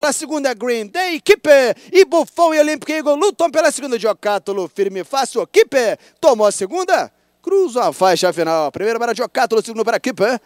Pela segunda, Green Day, Kipper e Buffon e Olympic Eagle lutam pela segunda. de Ocátulo, firme e fácil, Kipper tomou a segunda, cruzam a faixa final. Primeiro para Ocátulo, segundo para Kipper.